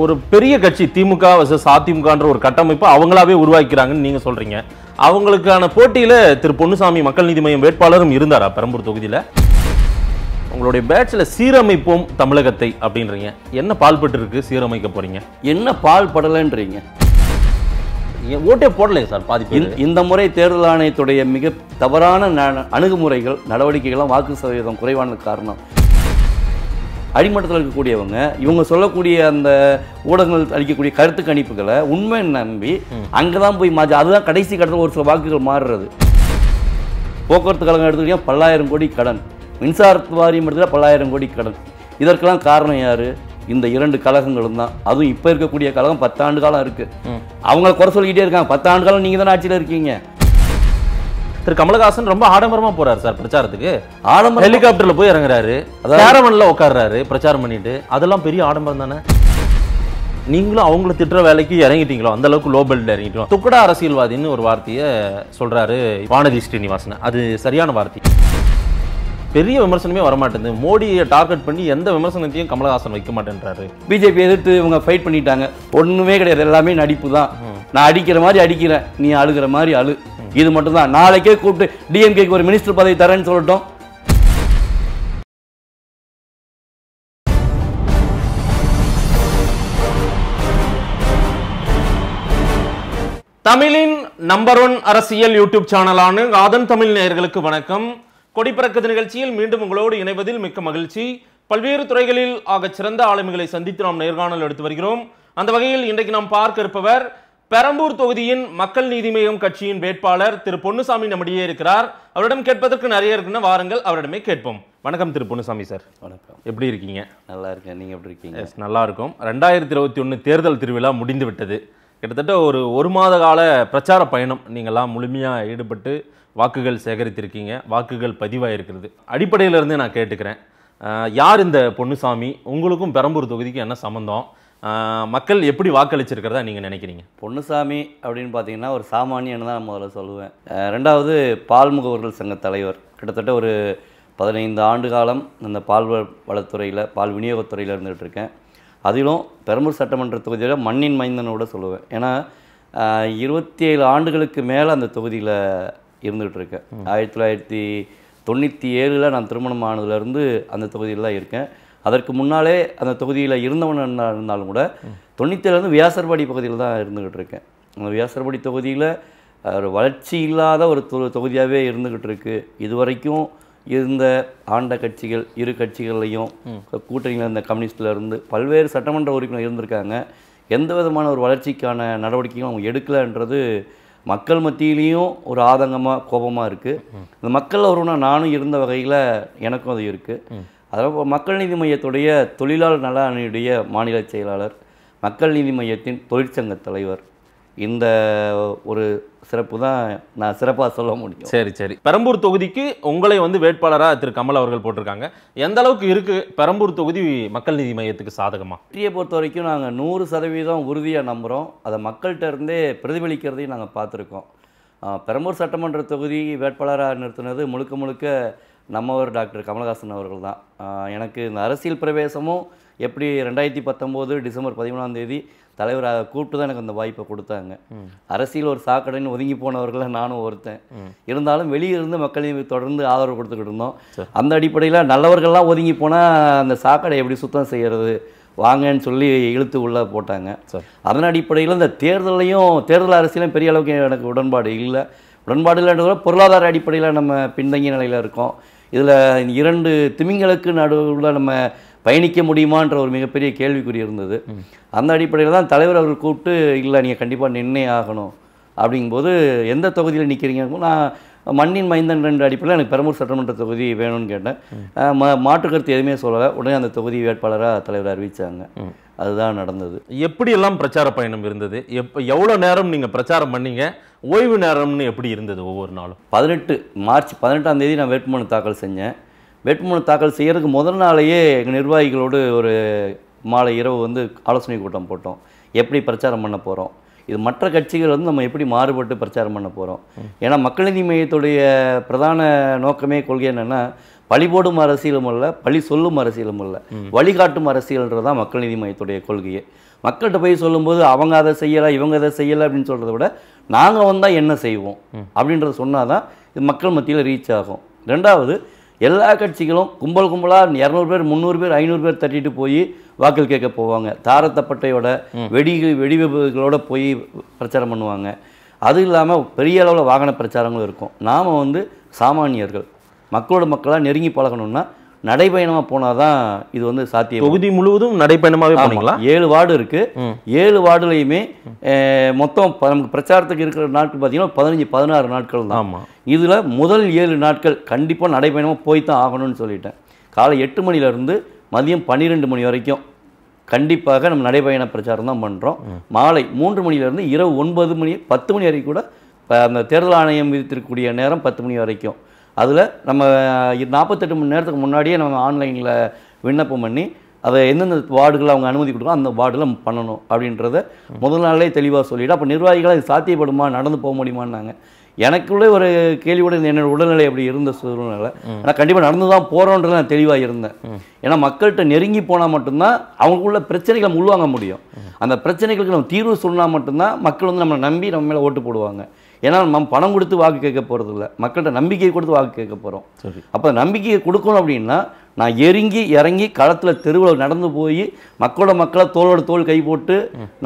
ஒரு பெரிய கட்சி திமுக வர்சஸ் அதிமுகன்ற ஒரு கட்டமைப்பு அவங்களாவே உருவாக்கிறாங்கன்னு நீங்க சொல்றீங்க அவங்களுக்கான போட்டியில திரு பொன்னுசாமி மக்கள் நீதி மையம் வேட்பாளரும் இருந்தாரா பெரம்பூர் தொகுதியில் உங்களுடைய பேட்சில் சீரமைப்போம் தமிழகத்தை அப்படின்றீங்க என்ன பட்டு இருக்கு சீரமைக்க போறீங்க என்ன பால் படலைன்றீங்க ஓட்டே போடலையே சார் பாதி இந்த முறை தேர்தல் ஆணையத்துடைய மிக தவறான அணுகுமுறைகள் நடவடிக்கைகள்லாம் வாக்கு சதவீதம் குறைவான காரணம் அடிமட்டத்தில் இருக்கக்கூடியவங்க இவங்க சொல்லக்கூடிய அந்த ஊடகங்கள் அளிக்கக்கூடிய கருத்து கணிப்புகளை உண்மை நம்பி அங்கே தான் போய் மாற்றி அதுதான் கடைசி கட்டத்தில் ஒரு சில வாக்குகள் மாறுறது போக்குவரத்து கழகம் எடுத்துக்கிட்டீங்கன்னா பல்லாயிரம் கோடி கடன் மின்சார வாரியம் எடுத்துக்கிட்டால் பல்லாயிரம் கோடி கடன் இதற்கெல்லாம் காரணம் யார் இந்த இரண்டு கழகங்களும் தான் அதுவும் இப்போ இருக்கக்கூடிய கழகம் பத்தாண்டு காலம் இருக்குது அவங்கள குறை சொல்லிக்கிட்டே இருக்காங்க பத்தாண்டு காலம் நீங்கள் தானே ஆட்சியில் இருக்கீங்க திரு கமலஹாசன் ரொம்ப ஆடம்பரமா போறாரு சார் பிரச்சாரத்துக்கு ஆடம்பரம் ஹெலிகாப்டர்ல போய் இறங்குறாரு கேரவன்ல உட்காடுறாரு பிரச்சாரம் பண்ணிட்டு அதெல்லாம் பெரிய ஆடம்பரம் தானே நீங்களும் அவங்கள திட்டுற வேலைக்கு இறங்கிட்டீங்களோ அந்த அளவுக்கு லோ இறங்கிட்டோம் துக்கடா அரசியல்வாதின்னு ஒரு வார்த்தையை சொல்றாரு வானதி ஸ்ரீனிவாசன் அது சரியான வார்த்தை பெரிய விமர்சனமே வரமாட்டேங்குது மோடியை டார்கெட் பண்ணி எந்த விமர்சனத்தையும் கமலஹாசன் வைக்க மாட்டேன்றாரு பிஜேபி எதிர்த்து இவங்க ஃபைட் பண்ணிட்டாங்க ஒன்றுமே கிடையாது எல்லாமே நடிப்பு தான் நான் அடிக்கிற மாதிரி அடிக்கிறேன் நீ அழுகிற மாதிரி அழு இது மட்டும்தான் நாளைக்கே கூப்பிட்டு டிஎம்கேக்கு ஒரு மினிஸ்டர் பதவி தரேன்னு சொல்லட்டும் தமிழின் நம்பர் ஒன் அரசியல் யூடியூப் சேனலான ஆதன் தமிழ் நேயர்களுக்கு வணக்கம் கொடிப்பறக்கது நிகழ்ச்சியில் மீண்டும் உங்களோடு இணைவதில் மிக்க மகிழ்ச்சி பல்வேறு துறைகளில் ஆக சிறந்த ஆளுமைகளை சந்தித்து நாம் நேர்காணல் எடுத்து வருகிறோம் அந்த வகையில் இன்றைக்கு நாம் பார்க்க இருப்பவர் பெரம்பூர் தொகுதியின் மக்கள் நீதி மய்யம் கட்சியின் வேட்பாளர் திரு பொன்னுசாமி நம்மிடையே இருக்கிறார் அவரிடம் கேட்பதற்கு நிறைய இருக்குன்னு வாருங்கள் அவரிடமே கேட்போம் வணக்கம் திரு பொன்னுசாமி சார் வணக்கம் எப்படி இருக்கீங்க நல்லா இருக்கேன் நீங்கள் எப்படி இருக்கீங்க நல்லா இருக்கும் ரெண்டாயிரத்தி இருபத்தி ஒன்று தேர்தல் திருவிழா முடிந்து விட்டது கிட்டத்தட்ட ஒரு ஒரு மாத கால பிரச்சார பயணம் நீங்களாம் முழுமையாக ஈடுபட்டு வாக்குகள் சேகரித்திருக்கீங்க வாக்குகள் பதிவாயிருக்கிறது அடிப்படையிலிருந்தே நான் கேட்டுக்கிறேன் யார் இந்த பொன்னுசாமி உங்களுக்கும் பெரம்பூர் தொகுதிக்கு என்ன சம்மந்தம் மக்கள் எப்படி வாக்களிச்சிருக்கிறதா நீங்கள் நினைக்கிறீங்க பொன்னுசாமி அப்படின்னு பார்த்தீங்கன்னா ஒரு சாமானியன்னு தான் முதல்ல சொல்லுவேன் ரெண்டாவது பால்முகவர்கள் சங்க தலைவர் கிட்டத்தட்ட ஒரு பதினைந்து ஆண்டு காலம் இந்த பால் வளத்துறையில் பால் விநியோகத்துறையில் இருந்துகிட்டு இருக்கேன் அதிலும் பெரம்பூர் சட்டமன்ற தொகுதியில் மண்ணின் மைந்தனோட சொல்லுவேன் ஏன்னா இருபத்தி ஏழு ஆண்டுகளுக்கு மேலே அந்த தொகுதியில் இருந்துகிட்டு இருக்கேன் ஆயிரத்தி தொள்ளாயிரத்தி தொண்ணூற்றி ஏழில் நான் திருமணம் ஆனதுலேருந்து அந்த தொகுதியில் தான் இருக்கேன் அதற்கு முன்னாலே அந்த தொகுதியில் இருந்தவன் இருந்தாலும் கூட தொண்ணூற்றிலேருந்து வியாசர்படி பகுதியில் தான் இருந்துக்கிட்டு இருக்கேன் அந்த வியாசர்படி தொகுதியில் ஒரு வளர்ச்சி இல்லாத ஒரு தொ தொகுதியாகவே இருந்துக்கிட்டு இருக்குது இதுவரைக்கும் இருந்த ஆண்ட கட்சிகள் இரு கட்சிகள்லையும் கூட்டணியில் இருந்த கம்யூனிஸ்டில் இருந்து பல்வேறு சட்டமன்ற உறுப்பினர் இருந்திருக்காங்க எந்த விதமான ஒரு வளர்ச்சிக்கான நடவடிக்கையும் அவங்க எடுக்கலைன்றது மக்கள் மத்தியிலையும் ஒரு ஆதங்கமாக கோபமாக இருக்குது இந்த மக்கள் ஒருவனா நானும் இருந்த வகையில் எனக்கும் அது இருக்குது அதாவது மக்கள் நீதி மையத்துடைய தொழிலாளர் நல அணியுடைய மாநில செயலாளர் மக்கள் நீதி மையத்தின் தொழிற்சங்க தலைவர் இந்த ஒரு சிறப்பு தான் நான் சிறப்பாக சொல்ல முடியும் சரி சரி பெரம்பூர் தொகுதிக்கு உங்களை வந்து வேட்பாளராக திரு கமல் அவர்கள் போட்டிருக்காங்க எந்த அளவுக்கு இருக்குது பெரம்பூர் தொகுதி மக்கள் நீதி மையத்துக்கு சாதகமாக வெற்றியை பொறுத்த வரைக்கும் நாங்கள் நூறு சதவீதம் உறுதியாக நம்புகிறோம் அதை மக்கள்கிட்ட இருந்தே பிரதிபலிக்கிறதையும் நாங்கள் பார்த்துருக்கோம் பெரம்பூர் சட்டமன்ற தொகுதி வேட்பாளராக நிறுத்தினது முழுக்க முழுக்க நம்மவர் டாக்டர் கமலஹாசன் அவர்கள் தான் எனக்கு இந்த அரசியல் பிரவேசமும் எப்படி ரெண்டாயிரத்தி பத்தொம்போது டிசம்பர் பதிமூணாம் தேதி தலைவராக கூப்பிட்டு தான் எனக்கு அந்த வாய்ப்பை கொடுத்தாங்க அரசியல் ஒரு சாக்கடைன்னு ஒதுங்கி போனவர்களை நானும் ஒருத்தன் இருந்தாலும் வெளியிருந்து மக்களையும் தொடர்ந்து ஆதரவு கொடுத்துக்கிட்டு இருந்தோம் அந்த அடிப்படையில் நல்லவர்கள்லாம் ஒதுங்கி போனால் அந்த சாக்கடை எப்படி சுத்தம் செய்கிறது வாங்கன்னு சொல்லி இழுத்து உள்ளே போட்டாங்க அதன் அடிப்படையில் இந்த தேர்தலையும் தேர்தல் அரசியலும் பெரிய அளவுக்கு எனக்கு உடன்பாடு இல்லை உடன்பாடு இல்லைன்றத பொருளாதார அடிப்படையில் நம்ம பின்தங்கிய நிலையில் இருக்கோம் இதில் இரண்டு திமிங்களுக்கு நடுவில் நம்ம பயணிக்க முடியுமான்ற ஒரு மிகப்பெரிய கேள்விக்குறி இருந்தது அந்த அடிப்படையில் தான் தலைவர் அவர் கூப்பிட்டு இல்லை நீங்கள் கண்டிப்பாக நின்னே ஆகணும் அப்படிங்கும்போது எந்த தொகுதியில் நிற்கிறீங்க நான் மண்ணின் மைந்தன் ரெண்டு அடிப்படையில் எனக்கு பெரம்பூர் சட்டமன்ற தொகுதி வேணும்னு கேட்டேன் மா மாற்று கருத்து எதுவுமே சொல்லலை உடனே அந்த தொகுதி வேட்பாளராக தலைவர் அறிவித்தாங்க அதுதான் நடந்தது எப்படியெல்லாம் பிரச்சார பயணம் இருந்தது எப்போ எவ்வளோ நேரம் நீங்கள் பிரச்சாரம் பண்ணீங்க ஓய்வு நேரம்னு எப்படி இருந்தது ஒவ்வொரு நாளும் பதினெட்டு மார்ச் பதினெட்டாம் தேதி நான் வேட்புமனு தாக்கல் செஞ்சேன் வேட்புமனு தாக்கல் செய்கிறதுக்கு முதல் நாளையே எங்கள் நிர்வாகிகளோடு ஒரு மாலை இரவு வந்து ஆலோசனை கூட்டம் போட்டோம் எப்படி பிரச்சாரம் பண்ண போகிறோம் இது மற்ற கட்சிகள் வந்து நம்ம எப்படி மாறுபட்டு பிரச்சாரம் பண்ண போகிறோம் ஏன்னா மக்கள் நீதி மையத்துடைய பிரதான நோக்கமே கொள்கை என்னென்னா பழி போடும் அரசியலும் அல்ல பழி சொல்லும் அரசியலும் அல்ல வழிகாட்டும் அரசியல்ன்றது தான் மக்கள் நீதி மையத்துடைய கொள்கையை மக்கள்கிட்ட போய் சொல்லும்போது அவங்க அதை செய்யலை இவங்க அதை செய்யலை அப்படின்னு சொல்கிறத விட நாங்கள் வந்தால் என்ன செய்வோம் அப்படின்றத சொன்னால் தான் இது மக்கள் மத்தியில் ரீச் ஆகும் ரெண்டாவது எல்லா கட்சிகளும் கும்பல் கும்பலாக இரநூறு பேர் முந்நூறு பேர் ஐநூறு பேர் தட்டிட்டு போய் வாக்கள் கேட்க போவாங்க தாரத்தப்பட்டையோட வெடி வெடிவெப்புகளோட போய் பிரச்சாரம் பண்ணுவாங்க அது இல்லாமல் பெரிய அளவில் வாகன பிரச்சாரங்களும் இருக்கும் நாம் வந்து சாமானியர்கள் மக்களோட மக்களாக நெருங்கி பழகணும்னா நடைபயணமாக போனால் தான் இது வந்து சாத்தியம் தொகுதி முழுவதும் நடைபயணமாகவே போனீங்களா ஏழு வார்டு இருக்குது ஏழு வார்டுலையுமே மொத்தம் நமக்கு பிரச்சாரத்துக்கு இருக்கிற நாட்கள் பார்த்தீங்கன்னா பதினஞ்சு பதினாறு நாட்கள் தான் ஆமாம் இதில் முதல் ஏழு நாட்கள் கண்டிப்பாக நடைபயணமாக போய் தான் ஆகணும்னு சொல்லிட்டேன் காலை எட்டு மணிலேருந்து மதியம் பன்னிரெண்டு மணி வரைக்கும் கண்டிப்பாக நம்ம நடைபயண பிரச்சாரம் தான் பண்ணுறோம் மாலை மூன்று மணிலேருந்து இரவு ஒன்பது மணி பத்து மணி வரைக்கும் கூட அந்த தேர்தல் ஆணையம் விதித்திருக்கக்கூடிய நேரம் பத்து மணி வரைக்கும் அதில் நம்ம நாற்பத்தெட்டு மணி நேரத்துக்கு முன்னாடியே நம்ம ஆன்லைனில் விண்ணப்பம் பண்ணி அதை எந்தெந்த வார்டுகளை அவங்க அனுமதி கொடுக்கணும் அந்த வார்டில் பண்ணணும் அப்படின்றத முதல் நாளே தெளிவாக சொல்லிவிட்டு அப்போ நிர்வாகிகளாக இது சாத்தியப்படுமா நடந்து போக முடியுமான்னாங்க எனக்குள்ளே ஒரு கேள்வியோட என்னோட உடல்நிலை அப்படி இருந்த சூழ்நிலை ஆனால் கண்டிப்பாக நடந்து தான் போகிறோன்றது நான் தெளிவாக இருந்தேன் ஏன்னா மக்கள்கிட்ட நெருங்கி போனால் மட்டும்தான் அவங்களுக்குள்ள பிரச்சனைகளை உள்வாங்க முடியும் அந்த பிரச்சனைகளுக்கு நம்ம தீர்வு சொன்னால் மட்டும்தான் மக்கள் வந்து நம்மளை நம்பி நம்ம மேலே ஓட்டு போடுவாங்க ஏன்னா நம்ம பணம் கொடுத்து வாக்கு கேட்க போகிறது இல்லை மக்கள்கிட்ட நம்பிக்கையை கொடுத்து வாக்கு கேட்க போகிறோம் சரி அப்போ நம்பிக்கையை கொடுக்கணும் அப்படின்னா நான் எருங்கி இறங்கி களத்தில் தெருவில் நடந்து போய் மக்களோட மக்களை தோளோட தோல் கை போட்டு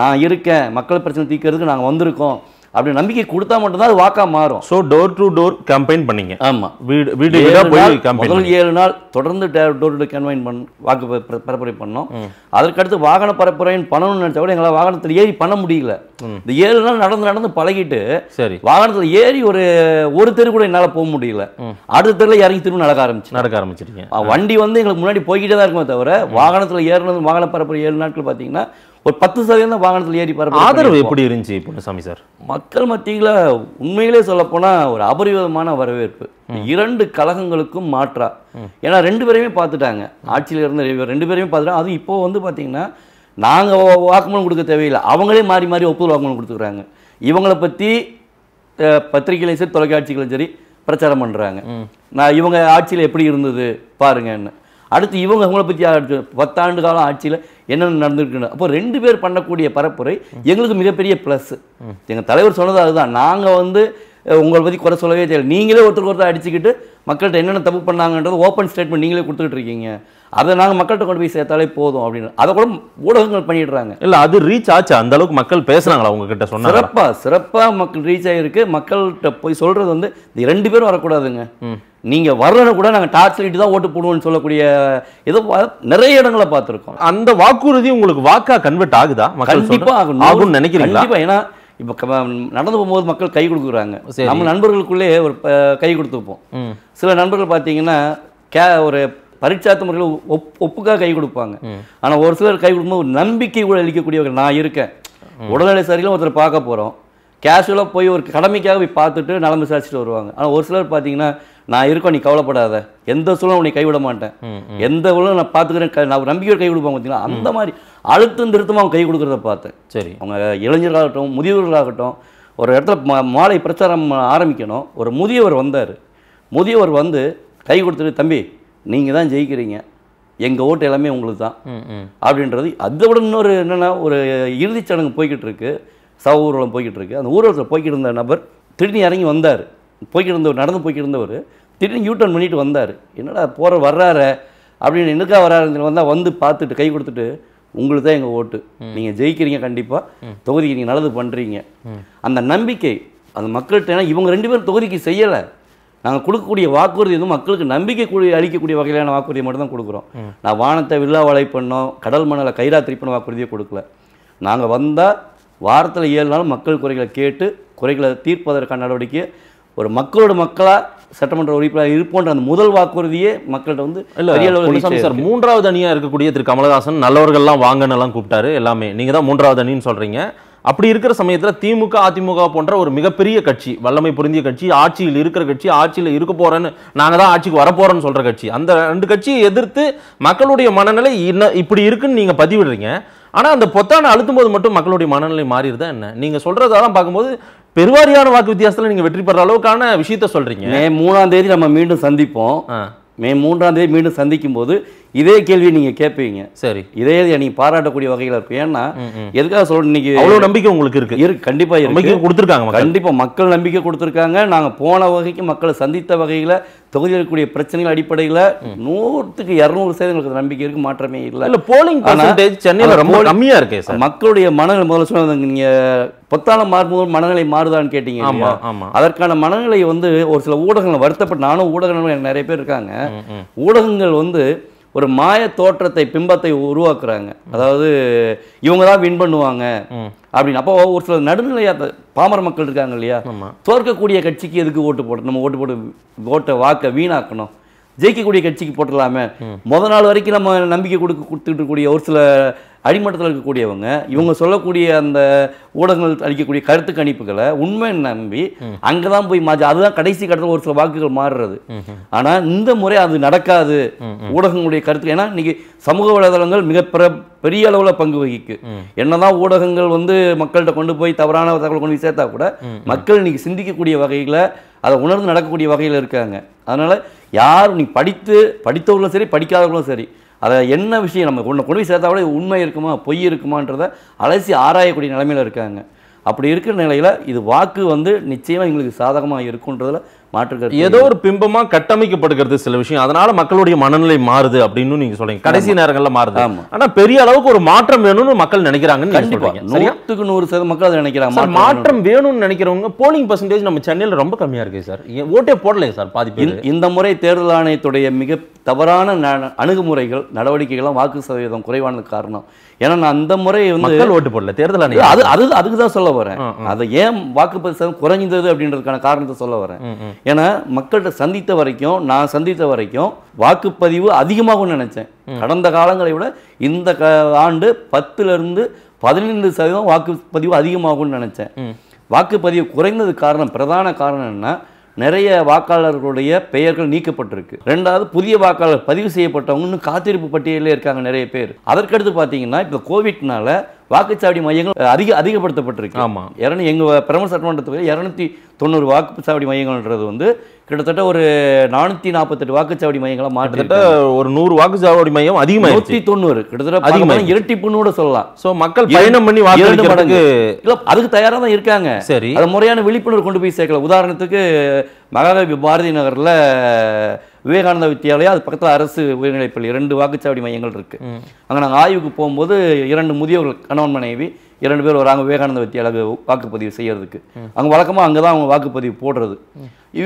நான் இருக்கேன் மக்கள் பிரச்சனை தீர்க்கறதுக்கு நாங்கள் வந்திருக்கோம் அப்படி நம்பிக்கை கொடுத்தா மட்டும்தான் அது வாக்காக மாறும் so door to door campaign பண்ணீங்க ஆமாம் வீடு வீடு வீடாக போய் முதல் ஏழு நாள் தொடர்ந்து டோர் டு கேம்பெயின் பண்ண வாக்கு பரப்புரை பண்ணோம் அதற்கடுத்து வாகன பரப்புரைன்னு பண்ணணும்னு நினச்சா கூட எங்களால் வாகனத்தில் ஏறி பண்ண முடியல இந்த ஏழு நாள் நடந்து நடந்து பழகிட்டு சரி வாகனத்தில் ஏறி ஒரு ஒரு தெரு கூட என்னால் போக முடியல அடுத்த தெருல இறங்கி திரும்ப நடக்க ஆரம்பிச்சு நடக்க ஆரம்பிச்சிருக்கீங்க வண்டி வந்து எங்களுக்கு முன்னாடி போய்கிட்டே தான் இருக்குமே தவிர வாகனத்தில் ஏறினது வாகன பரப்புரை ஏழு நாட்கள் பார்த்தீங்கன்னா ஒரு பத்து சதவீதம் வாகனத்தில் ஏறி பாரு ஆதரவு எப்படி இருந்துச்சு பொன்னுசாமி சார் மக்கள் மத்தியில் உண்மையிலே சொல்லப்போனால் ஒரு அபரிவிதமான வரவேற்பு இரண்டு கழகங்களுக்கும் மாற்றா ஏன்னா ரெண்டு பேரையுமே பார்த்துட்டாங்க ஆட்சியில் இருந்த ரெண்டு பேரையுமே பார்த்துட்டாங்க அதுவும் இப்போ வந்து பார்த்தீங்கன்னா நாங்கள் வாக்குமூலம் கொடுக்க தேவையில்லை அவங்களே மாறி மாறி ஒப்புதல் வாக்குமூலம் கொடுத்துக்கிறாங்க இவங்களை பற்றி பத்திரிகையிலையும் சரி தொலைக்காட்சிகளையும் சரி பிரச்சாரம் பண்ணுறாங்க நான் இவங்க ஆட்சியில் எப்படி இருந்தது பாருங்கன்னு அடுத்து இவங்க அவங்கள பற்றி அடுத்து பத்தாண்டு காலம் ஆட்சியில் என்னென்ன நடந்திருக்குன்னு அப்போ ரெண்டு பேர் பண்ணக்கூடிய பரப்புரை எங்களுக்கு மிகப்பெரிய ப்ளஸ் எங்கள் தலைவர் சொன்னது அதுதான் நாங்கள் வந்து உங்களை பற்றி குறை சொல்லவே தெரியல நீங்களே ஒருத்தருக்கு ஒருத்தர் அடிச்சுக்கிட்டு மக்கள்கிட்ட என்னென்ன தப்பு பண்ணாங்கன்றது ஓப்பன் ஸ்டேட்மெண்ட் நீங்களே கொடுத்துக்கிட்டு இருக்கீங்க அதை நாங்கள் மக்கள்கிட்ட கொண்டு போய் சேர்த்தாலே போதும் அப்படின்னு அதை கூட ஊடகங்கள் பண்ணிடுறாங்க இல்லை அது ரீச் ஆச்சு அந்த அளவுக்கு மக்கள் பேசுகிறாங்களா உங்ககிட்ட சொன்ன சிறப்பாக சிறப்பாக மக்கள் ரீச் ஆகிருக்கு மக்கள்கிட்ட போய் சொல்கிறது வந்து இது ரெண்டு பேரும் வரக்கூடாதுங்க நீங்கள் வரலன்னு கூட நாங்கள் டார்ச் லைட்டு தான் ஓட்டு போடுவோம்னு சொல்லக்கூடிய ஏதோ நிறைய இடங்களை பார்த்துருக்கோம் அந்த வாக்குறுதி உங்களுக்கு வாக்காக கன்வெர்ட் ஆகுதா கண்டிப்பாக ஆகும் நினைக்கிறேன் ஏன்னா இப்போ நடந்து போகும்போது மக்கள் கை கொடுக்குறாங்க நம்ம நண்பர்களுக்குள்ளே ஒரு கை கொடுத்துப்போம் சில நண்பர்கள் பார்த்தீங்கன்னா கே ஒரு பரீட்சாத்து முறையில் ஒப் ஒப்புக்காக கை கொடுப்பாங்க ஆனால் ஒரு சிலர் கை கொடுக்கும்போது ஒரு நம்பிக்கை கூட அளிக்கக்கூடியவர்கள் நான் இருக்கேன் உடல்நிலை சரியில்லை ஒருத்தர் பார்க்க போகிறோம் கேஷுவலாக போய் ஒரு கடமைக்காக போய் பார்த்துட்டு நலம்பு சாச்சிட்டு வருவாங்க ஆனால் ஒரு சிலர் பார்த்தீங்கன்னா நான் இருக்கோம் நீ கவலைப்படாத எந்த சூழலும் உன்னை கைவிட மாட்டேன் எந்த சூழலும் நான் பார்த்துக்கிறேன் நான் நம்பிக்கையோடு கை கொடுப்பாங்க பார்த்தீங்கன்னா அந்த மாதிரி அழுத்தம் திருத்தமாக அவங்க கை கொடுக்குறத பார்த்தேன் சரி அவங்க இளைஞர்களாகட்டும் முதியவர்களாகட்டும் ஒரு இடத்துல மா மாலை பிரச்சாரம் ஆரம்பிக்கணும் ஒரு முதியவர் வந்தார் முதியவர் வந்து கை கொடுத்துட்டு தம்பி நீங்கள் தான் ஜெயிக்கிறீங்க எங்கள் ஓட்டு எல்லாமே உங்களுக்கு தான் அப்படின்றது அதை விட இன்னொரு என்னென்னா ஒரு இறுதிச் சடங்கு போய்கிட்டு இருக்கு சவ ஊர்வலம் போய்கிட்டு இருக்கு அந்த ஊர்வலத்தில் போய்கிட்டு இருந்த நபர் திடீர்னு இறங்கி வந்தார் போய்கிட்டு இருந்தவர் நடந்து போய்கிட்டு இருந்தவர் திடீர்னு யூ டர்ன் பண்ணிட்டு வந்தார் என்னடா போகிற வர்றாரு அப்படின்னு என்னக்கா வர்றாருன்னு வந்தால் வந்து பார்த்துட்டு கை கொடுத்துட்டு உங்களுக்கு தான் எங்கள் ஓட்டு நீங்கள் ஜெயிக்கிறீங்க கண்டிப்பாக தொகுதிக்கு நீங்கள் நல்லது பண்ணுறீங்க அந்த நம்பிக்கை அந்த மக்கள்கிட்ட இவங்க ரெண்டு பேரும் தொகுதிக்கு செய்யலை நாங்கள் கொடுக்கக்கூடிய வாக்குறுதி எதுவும் மக்களுக்கு நம்பிக்கை கூடிய அளிக்கக்கூடிய வகையிலான வாக்குறுதியை மட்டும் தான் கொடுக்குறோம் நான் வானத்தை வில்லா வலை பண்ணோம் கடல் மணலை கைராத்திரி பண்ண வாக்குறுதியை கொடுக்கல நாங்கள் வந்தால் வாரத்தில் ஏழு நாள் மக்கள் குறைகளை கேட்டு குறைகளை தீர்ப்பதற்கான நடவடிக்கையை ஒரு மக்களோட மக்களாக சட்டமன்ற உறுப்பினர் இருப்போன்ற அந்த முதல் வாக்குறுதியே மக்கள்கிட்ட வந்து இல்லை சார் மூன்றாவது அணியாக இருக்கக்கூடிய திரு கமலஹாசன் நல்லவர்கள்லாம் வாங்கன்னு எல்லாம் கூப்பிட்டாரு எல்லாமே நீங்கள் தான் மூன்றாவது அணின்னு சொல்கிறீங்க அப்படி இருக்கிற சமயத்தில் திமுக அதிமுக போன்ற ஒரு மிகப்பெரிய கட்சி வல்லமை பொருந்திய கட்சி ஆட்சியில் இருக்கிற கட்சி ஆட்சியில் இருக்க போகிறேன்னு நாங்கள் தான் ஆட்சிக்கு வரப்போகிறோன்னு சொல்கிற கட்சி அந்த ரெண்டு கட்சியை எதிர்த்து மக்களுடைய மனநிலை இன்னும் இப்படி இருக்குன்னு நீங்கள் பதிவிடுறீங்க ஆனால் அந்த பொத்தானை அழுத்தும் போது மட்டும் மக்களுடைய மனநிலை மாறிடுதா என்ன நீங்கள் சொல்கிறதெல்லாம் பார்க்கும்போது பெருவாரியான வாக்கு வித்தியாசத்தில் நீங்கள் வெற்றி பெற அளவுக்கான விஷயத்த சொல்கிறீங்க மூணாம் தேதி நம்ம மீண்டும் சந்திப்போம் மே மூன்றாம் தேதி மீண்டும் சந்திக்கும் போது இதே கேள்வி நீங்க கேட்பீங்க சரி இதே நீங்க பாராட்டக்கூடிய வகையில் இருக்கு ஏன்னா எதுக்காக சொல்ல இன்னைக்கு அவ்வளோ நம்பிக்கை உங்களுக்கு இருக்கு இருக்கு கண்டிப்பா நம்பிக்கை கொடுத்துருக்காங்க கண்டிப்பா மக்கள் நம்பிக்கை கொடுத்துருக்காங்க நாங்க போன வகைக்கு மக்களை சந்தித்த வகையில் தொகுதியில் இருக்கக்கூடிய பிரச்சனைகள் அடிப்படையில் நூற்றுக்கு இரநூறு இருக்கிற நம்பிக்கை இருக்கு மாற்றமே இல்லை இல்லை போலிங் பர்சன்டேஜ் சென்னையில் ரொம்ப கம்மியாக இருக்கு சார் மக்களுடைய மனநிலை முதல்ல சொன்னாங்க நீங்கள் பொத்தாளம் மாறும்போது மனநிலை மாறுதான்னு கேட்டீங்க அதற்கான மனநிலை வந்து ஒரு சில ஊடகங்கள் வருத்தப்பட்டு நானும் ஊடகங்கள் நிறைய பேர் இருக்காங்க ஊடகங்கள் வந்து ஒரு மாய தோற்றத்தை பிம்பத்தை உருவாக்குறாங்க அதாவது இவங்க தான் வின் பண்ணுவாங்க அப்படின்னு அப்போ ஒரு சில நடுநிலையா பாமர மக்கள் இருக்காங்க இல்லையா தோற்கக்கூடிய கட்சிக்கு எதுக்கு ஓட்டு போட்டு நம்ம ஓட்டு போட்டு ஓட்டை வாக்க வீணாக்கணும் ஜெயிக்கக்கூடிய கட்சிக்கு போட்டுடலாமே முத நாள் வரைக்கும் நம்ம நம்பிக்கை கொடுக்க கொடுத்துட்டு கூடிய ஒரு சில அடிமட்டத்தில் இருக்கக்கூடியவங்க இவங்க சொல்லக்கூடிய அந்த ஊடகங்கள் அளிக்கக்கூடிய கருத்து கணிப்புகளை உண்மை நம்பி அங்கே தான் போய் மாற்றி அதுதான் கடைசி கட்டத்தில் ஒரு சில வாக்குகள் மாறுறது ஆனால் இந்த முறை அது நடக்காது ஊடகங்களுடைய கருத்து ஏன்னா இன்னைக்கு சமூக வலைதளங்கள் மிக பெரிய அளவில் பங்கு வகிக்கு என்னதான் ஊடகங்கள் வந்து மக்கள்கிட்ட கொண்டு போய் தவறான தகவல் கொண்டு போய் சேர்த்தா கூட மக்கள் இன்னைக்கு சிந்திக்கக்கூடிய வகையில் அதை உணர்ந்து நடக்கக்கூடிய வகையில் இருக்காங்க அதனால் யார் நீ படித்து படித்தவர்களும் சரி படிக்காதவர்களும் சரி அதை என்ன விஷயம் நம்ம ஒன்று கொண்டு போய் சேர்த்தா கூட உண்மை இருக்குமா பொய் இருக்குமான்றதை அலசி ஆராயக்கூடிய நிலைமையில் இருக்காங்க அப்படி இருக்கிற நிலையில் இது வாக்கு வந்து நிச்சயமாக எங்களுக்கு சாதகமாக இருக்குன்றதில் மாற்றுக்கிறது ஏதோ ஒரு பிம்பமாக கட்டமைக்கப்படுகிறது சில விஷயம் அதனால மக்களுடைய மனநிலை மாறுது அப்படின்னு நீங்க சொல்றீங்க கடைசி நேரங்களில் மாறுது ஆனா பெரிய அளவுக்கு ஒரு மாற்றம் வேணும்னு மக்கள் நினைக்கிறாங்கன்னு நூற்றுக்கு நூறு சதவீதம் மக்கள் அதை நினைக்கிறாங்க மாற்றம் வேணும்னு நினைக்கிறவங்க போலிங் பர்சன்டேஜ் நம்ம சென்னையில் ரொம்ப கம்மியா இருக்கு சார் ஓட்டே போடலையே சார் பாதி இந்த முறை தேர்தல் ஆணையத்துடைய மிக தவறான அணுகுமுறைகள் நடவடிக்கைகள்லாம் வாக்கு சதவீதம் குறைவான காரணம் ஏன்னா நான் அந்த முறை வந்து ஓட்டு போடல தேர்தல் ஆணையம் அது அது அதுக்கு தான் சொல்ல வரேன் அதை ஏன் வாக்குப்பதிவு குறைஞ்சது அப்படின்றதுக்கான காரணத்தை சொல்ல வரேன் ஏன்னா மக்கள்கிட்ட சந்தித்த வரைக்கும் நான் சந்தித்த வரைக்கும் வாக்குப்பதிவு அதிகமாகும்னு நினச்சேன் கடந்த காலங்களை விட இந்த ஆண்டு பத்துலேருந்து பதினைந்து சதவீதம் வாக்குப்பதிவு அதிகமாகும்னு நினச்சேன் வாக்குப்பதிவு குறைந்தது காரணம் பிரதான காரணம் என்ன நிறைய வாக்காளர்களுடைய பெயர்கள் நீக்கப்பட்டிருக்கு ரெண்டாவது புதிய வாக்காளர் பதிவு செய்யப்பட்டவங்க இன்னும் காத்திருப்பு பட்டியலில் இருக்காங்க நிறைய பேர் அதற்கடுத்து பார்த்தீங்கன்னா இப்போ கோவிட்னால வாக்குச்சாவடி மையங்கள் அதிக அதிகப்படுத்தப்பட்டிருக்கு ஆமாம் இரநூ எங்கள் பெரம்பலூர் சட்டமன்ற இரநூத்தி தொண்ணூறு வாக்குச்சாவடி மையங்கள்ன்றது வந்து கிட்டத்தட்ட ஒரு நானூற்றி நாற்பத்தெட்டு வாக்குச்சாவடி மையங்களை மாற்றிட்ட ஒரு நூறு வாக்குச்சாவடி மையம் அதிகமாக நூற்றி தொண்ணூறு கிட்டத்தட்ட அதிகமாக இரட்டிப்புன்னு கூட சொல்லலாம் ஸோ மக்கள் பயணம் பண்ணி வாக்கு மடங்கு இல்லை அதுக்கு தயாராக தான் இருக்காங்க சரி அது முறையான விழிப்புணர்வு கொண்டு போய் சேர்க்கல உதாரணத்துக்கு மகாகவி பாரதி நகரில் விவேகானந்த வித்யாலயா அது பக்கத்தில் அரசு உயர்நிலைப்பள்ளி ரெண்டு வாக்குச்சாவடி மையங்கள் இருக்குது அங்கே நாங்கள் ஆய்வுக்கு போகும்போது இரண்டு முதியவர்கள் கணவன் மனைவி இரண்டு பேர் வராங்க விவேகானந்த வித்தியாலய வாக்குப்பதிவு செய்கிறதுக்கு அங்கே வழக்கமாக அங்கே தான் அவங்க வாக்குப்பதிவு போடுறது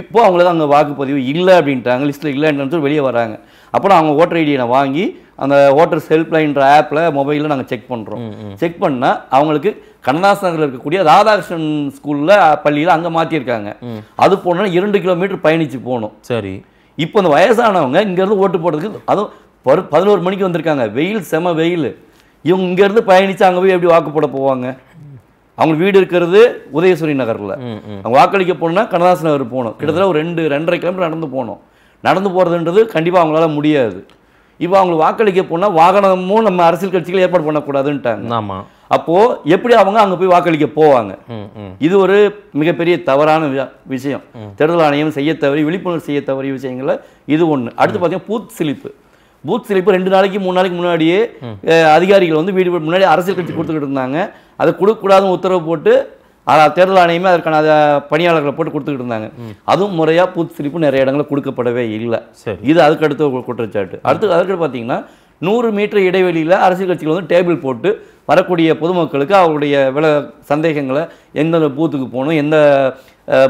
இப்போ அவங்கள தான் அங்கே வாக்குப்பதிவு இல்லை அப்படின்ட்டாங்க லிஸ்ட்டில் இல்லைன்னு வெளியே வராங்க அப்புறம் அவங்க ஓட்டர் ஐடியை நான் வாங்கி அந்த ஓட்டர் செல்ப்லைன்ற ஆப்பில் மொபைலில் நாங்கள் செக் பண்ணுறோம் செக் பண்ணால் அவங்களுக்கு கண்ணதாஸ் நகரில் இருக்கக்கூடிய ராதாகிருஷ்ணன் ஸ்கூலில் பள்ளியில் அங்கே மாற்றிருக்காங்க அது போனோன்னா இரண்டு கிலோமீட்டர் பயணித்து போகணும் சரி இப்போ இந்த வயசானவங்க இங்கேருந்து ஓட்டு போடுறதுக்கு அதுவும் பரு பதினோரு மணிக்கு வந்திருக்காங்க வெயில் செம வெயில் இவங்க இங்கேருந்து பயணித்து அங்கே போய் எப்படி வாக்கு போட போவாங்க அவங்க வீடு இருக்கிறது உதயசூரி நகரில் அவங்க வாக்களிக்க போகணுன்னா கண்ணதாசன் நகர் போகணும் கிட்டத்தட்ட ஒரு ரெண்டு ரெண்டரை கிலோமீட்டர் நடந்து போகணும் நடந்து போகிறதுன்றது கண்டிப்பாக அவங்களால முடியாது இப்போ அவங்களுக்கு வாக்களிக்க போனால் வாகனமும் நம்ம அரசியல் கட்சிகள் ஏற்பாடு பண்ணக்கூடாதுன்ட்டாங்க ஆமாம் அப்போது எப்படி அவங்க அங்கே போய் வாக்களிக்க போவாங்க இது ஒரு மிகப்பெரிய தவறான விஷயம் தேர்தல் ஆணையம் செய்ய தவறி விழிப்புணர்வு செய்ய தவறிய விஷயங்களில் இது ஒன்று அடுத்து பார்த்தீங்கன்னா பூத் சிலிப்பு பூத் சிலிப்பு ரெண்டு நாளைக்கு மூணு நாளைக்கு முன்னாடியே அதிகாரிகள் வந்து வீடு முன்னாடி அரசியல் கட்சி கொடுத்துக்கிட்டு இருந்தாங்க அதை கொடுக்கக்கூடாதுன்னு உத்தரவு போட்டு ஆனால் தேர்தல் ஆணையமே அதற்கான அதை பணியாளர்களை போட்டு கொடுத்துக்கிட்டு இருந்தாங்க அதுவும் முறையாக பூத்து சிரிப்பு நிறைய இடங்களில் கொடுக்கப்படவே இல்லை இது அதுக்கடுத்த குற்றச்சாட்டு அடுத்து அதற்கு பார்த்தீங்கன்னா நூறு மீட்டர் இடைவெளியில் அரசியல் கட்சிகள் வந்து டேபிள் போட்டு வரக்கூடிய பொதுமக்களுக்கு அவருடைய வில சந்தேகங்களை எந்தெந்த பூத்துக்கு போகணும் எந்த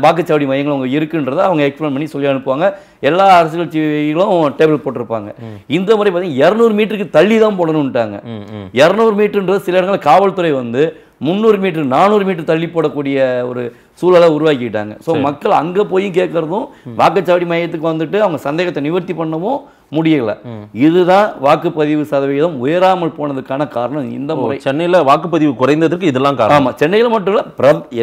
வாக்குச்சாவடி மையங்கள் அவங்க இருக்குன்றதை அவங்க எக்ஸ்பிளைன் பண்ணி சொல்லி அனுப்புவாங்க எல்லா அரசியல் கட்சிகளும் டேபிள் போட்டிருப்பாங்க இந்த முறை பார்த்தீங்கன்னா இரநூறு மீட்டருக்கு தள்ளி தான் போடணும்ட்டாங்க இரநூறு மீட்டர்ன்றது சில இடங்களில் காவல்துறை வந்து முந்நூறு மீட்டர் நானூறு மீட்டர் தள்ளி போடக்கூடிய ஒரு சூழலை உருவாக்கிட்டாங்க ஸோ மக்கள் அங்கே போய் கேட்கறதும் வாக்குச்சாவடி மையத்துக்கு வந்துட்டு அவங்க சந்தேகத்தை நிவர்த்தி பண்ணவும் முடியலை இதுதான் வாக்குப்பதிவு சதவீதம் உயராமல் போனதுக்கான காரணம் இந்த முறை சென்னையில் வாக்குப்பதிவு குறைந்ததற்கு இதெல்லாம் காரணம் ஆமாம் சென்னையில் மட்டும் இல்லை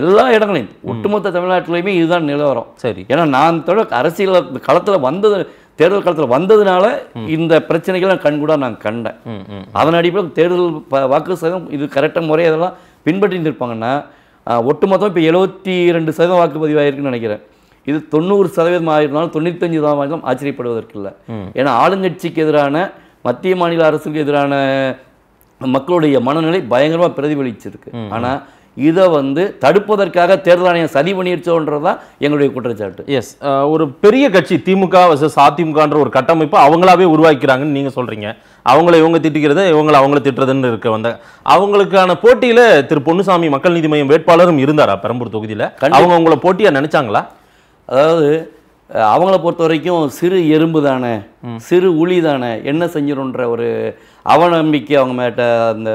எல்லா இடங்களையும் ஒட்டுமொத்த தமிழ்நாட்டிலையுமே இதுதான் நிலவரம் சரி ஏன்னா நான் தொடர் அரசியல் களத்தில் வந்தது தேர்தல் காலத்தில் வந்ததுனால இந்த பிரச்சனைகளை கண்கூட நான் கண்டேன் அதன் அடிப்படையில் தேர்தல் வாக்கு சதவீதம் இது கரெக்டாக முறை அதெல்லாம் பின்பற்றிருந்திருப்பாங்கன்னா ஒட்டுமொத்தம் இப்போ எழுபத்தி ரெண்டு சதவீதம் வாக்குப்பதிவாயிருக்குன்னு நினைக்கிறேன் இது தொண்ணூறு சதவீதம் ஆயிருந்தாலும் தொண்ணூத்தஞ்சு சதவீதம் ஆச்சரியப்படுவதற்கு இல்லை ஏன்னா ஆளுங்கட்சிக்கு எதிரான மத்திய மாநில அரசுக்கு எதிரான மக்களுடைய மனநிலை பயங்கரமாக பிரதிபலிச்சிருக்கு ஆனால் இதை வந்து தடுப்பதற்காக தேர்தல் ஆணையம் சதி பண்ணிடுச்சோன்றது தான் எங்களுடைய குற்றச்சாட்டு எஸ் ஒரு பெரிய கட்சி திமுக வர்சஸ் அதிமுகன்ற ஒரு கட்டமைப்பு அவங்களாவே உருவாக்கிறாங்கன்னு நீங்கள் சொல்கிறீங்க அவங்கள இவங்க திட்டுக்கிறது இவங்களை அவங்கள திட்டுறதுன்னு இருக்க வந்த அவங்களுக்கான போட்டியில் திரு பொன்னுசாமி மக்கள் நீதி மையம் வேட்பாளரும் இருந்தாரா பெரம்பூர் தொகுதியில் அவங்க அவங்கள போட்டியாக நினச்சாங்களா அதாவது அவங்கள பொறுத்த வரைக்கும் சிறு எறும்பு தானே சிறு உளி தானே என்ன செஞ்சிடும்ன்ற ஒரு அவநம்பிக்கை அவங்க மேட்ட அந்த